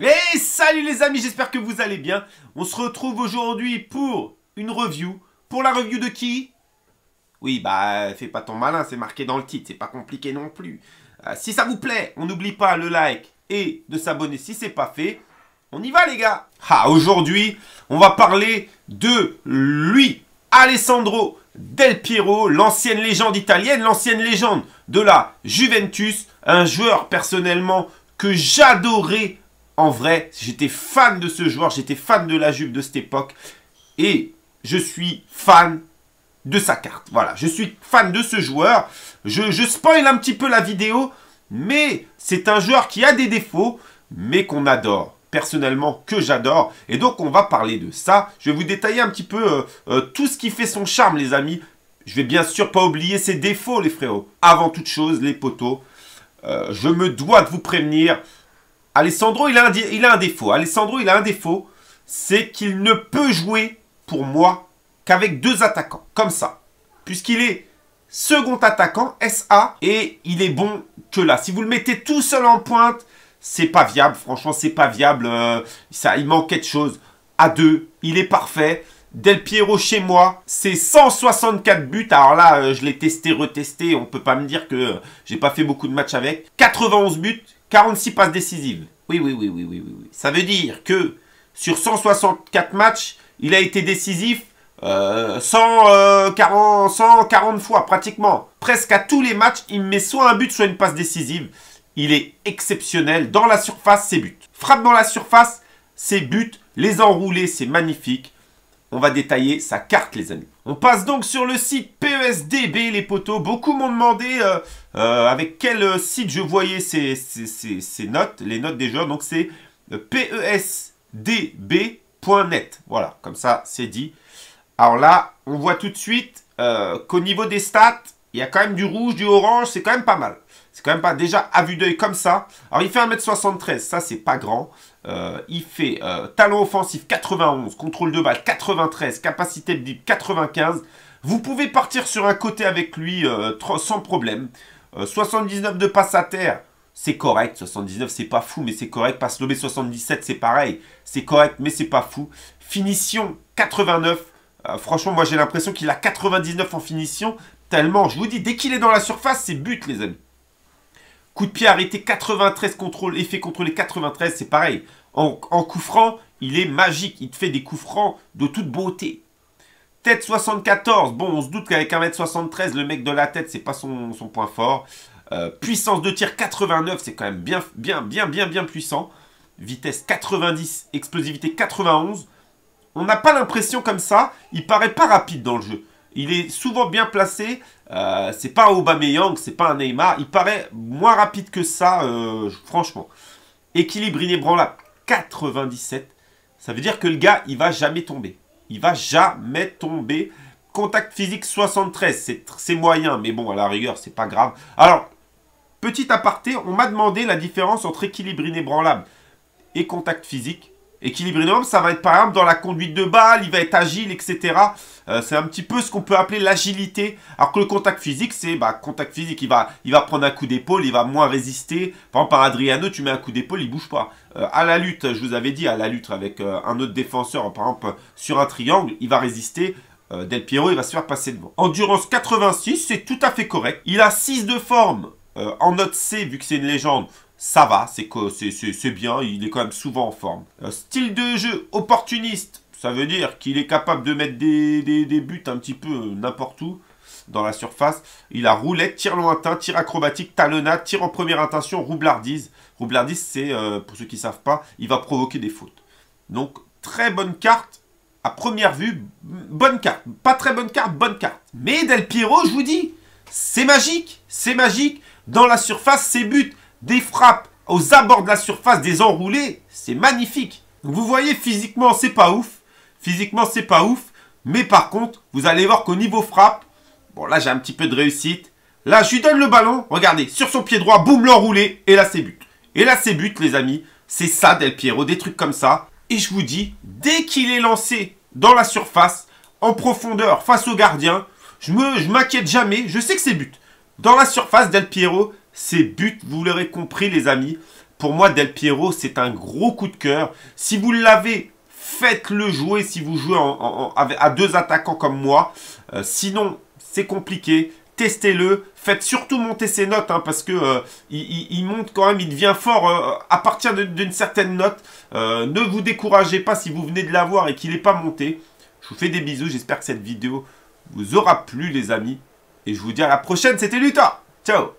Et salut les amis, j'espère que vous allez bien. On se retrouve aujourd'hui pour une review. Pour la review de qui Oui, bah fais pas ton malin, c'est marqué dans le titre, c'est pas compliqué non plus. Euh, si ça vous plaît, on n'oublie pas le like et de s'abonner si c'est pas fait. On y va les gars Ah, aujourd'hui, on va parler de lui, Alessandro Del Piero, l'ancienne légende italienne, l'ancienne légende de la Juventus. Un joueur personnellement que j'adorais en vrai, j'étais fan de ce joueur, j'étais fan de la jupe de cette époque. Et je suis fan de sa carte. Voilà, je suis fan de ce joueur. Je, spoil un petit peu la vidéo, mais c'est un joueur qui a des défauts, mais qu'on adore personnellement que j'adore. Et donc on va parler de ça. Je vais vous détailler un petit peu euh, euh, tout ce qui fait son charme les amis. Je vais bien sûr pas oublier ses défauts les frérots. Avant toute chose les poteaux, euh, je me dois de vous prévenir, Alessandro, il a un, il a un défaut. Alessandro, il a un défaut. C'est qu'il ne peut jouer, pour moi, qu'avec deux attaquants. Comme ça. Puisqu'il est second attaquant, SA, et il est bon que là. Si vous le mettez tout seul en pointe, c'est pas viable. Franchement, c'est pas viable. Euh, ça, il manque quelque chose. À deux, il est parfait. Del Piero chez moi, c'est 164 buts. Alors là, euh, je l'ai testé, retesté. On peut pas me dire que j'ai pas fait beaucoup de matchs avec. 91 buts, 46 passes décisives. Oui, oui, oui, oui, oui, oui. Ça veut dire que sur 164 matchs, il a été décisif 140, euh, 140 euh, fois pratiquement. Presque à tous les matchs, il met soit un but, soit une passe décisive. Il est exceptionnel. Dans la surface, ses buts. Frappe dans la surface, ses buts. Les enrouler, c'est magnifique. On va détailler sa carte, les amis. On passe donc sur le site P e PESDB les poteaux. Beaucoup m'ont demandé euh, euh, avec quel euh, site je voyais ces, notes, les notes des joueurs. Donc, c'est pesdb.net. Voilà, comme ça, c'est dit. Alors là, on voit tout de suite qu'au niveau des stats, il y a quand même du rouge, du orange. C'est quand même pas mal. C'est quand même pas déjà à vue d'œil comme ça. Alors, il fait 1m73. Ça, c'est pas grand. il fait talent offensif 91, contrôle de balle 93, capacité de deep 95, vous pouvez partir sur un côté avec lui euh, sans problème. 79 euh, de passe à terre, c'est correct. 79, c'est pas fou, mais c'est correct. Passe lobé 77, c'est pareil. C'est correct, mais c'est pas fou. Finition 89. Euh, franchement, moi j'ai l'impression qu'il a 99 en finition. Tellement, je vous dis, dès qu'il est dans la surface, c'est but, les amis. Coup de pied arrêté, 93 contrôle, effet contrôlé 93, c'est pareil. En, en coup franc, il est magique. Il te fait des coups francs de toute beauté. Tête 74. Bon, on se doute qu'avec 1m73, le mec de la tête, c'est pas son, point fort. Euh, puissance de tir 89, c'est quand même bien, bien, bien, bien, bien puissant. Vitesse 90, explosivité 91. On n'a pas l'impression comme ça. Il paraît pas rapide dans le jeu. Il est souvent bien placé. Euh, c'est pas un Aubameyang, c'est pas un Neymar. Il paraît moins rapide que ça, euh, franchement. Équilibre inébranlable, 97. Ça veut dire que le gars, il va jamais tomber. Il va jamais tomber. Contact physique 73, c'est moyen, mais bon, à la rigueur, c'est pas grave. Alors, petit aparté, on m'a demandé la différence entre équilibre inébranlable et contact physique. Équilibre inébranlable, ça va être par exemple dans la conduite de balle, il va être agile, etc. Euh, c'est un petit peu ce qu'on peut appeler l'agilité. Alors que le contact physique, c'est bah, contact physique. Il va, il va prendre un coup d'épaule, il va moins résister. Par exemple, par Adriano, tu mets un coup d'épaule, il bouge pas. Euh, à la lutte, je vous avais dit, à la lutte avec euh, un autre défenseur, par exemple, sur un triangle, il va résister. Del Piero, il va se faire passer devant. Endurance 86, c'est tout à fait correct. Il a 6 de forme en note C, vu que c'est une légende ça va, c'est bien, il est quand même souvent en forme. style de jeu opportuniste, ça veut dire qu'il est capable de mettre des, buts un petit peu n'importe où dans la surface. Il a roulette, tir lointain, tir acrobatique, talonnade, tir en première intention, roublardise. Roublardise, c'est, euh, pour ceux qui ne savent pas, il va provoquer des fautes. Donc, très bonne carte. À première vue, bonne carte. Pas très bonne carte, bonne carte. Mais Del Piero, je vous dis, c'est magique. C'est magique. Dans la surface, ses buts, des frappes aux abords de la surface, des enroulés. C'est magnifique. Vous voyez, physiquement, c'est pas ouf. Physiquement, c'est pas ouf. Mais par contre, vous allez voir qu'au niveau frappe, bon là j'ai un petit peu de réussite. Là, je lui donne le ballon. Regardez, sur son pied droit, boum, l'enroulé. Et là, c'est but. Et là, c'est but, les amis. C'est ça, Del Piero, des trucs comme ça. Et je vous dis, dès qu'il est lancé dans la surface, en profondeur, face au gardien, je m'inquiète jamais. Je sais que c'est but. Dans la surface, Del Piero, c'est but. Vous l'aurez compris, les amis. Pour moi, Del Piero, c'est un gros coup de cœur. Si vous l'avez Faites-le jouer si vous jouez à deux attaquants comme moi. Euh, sinon, c'est compliqué. Testez-le. Faites surtout monter ses notes hein, parce que euh, il, monte quand même, il devient fort euh, à partir d'une certaine note. ne vous découragez pas si vous venez de l'avoir et qu'il n'est pas monté. Je vous fais des bisous. J'espère que cette vidéo vous aura plu, les amis. Et je vous dis à la prochaine. C'était Luta. Ciao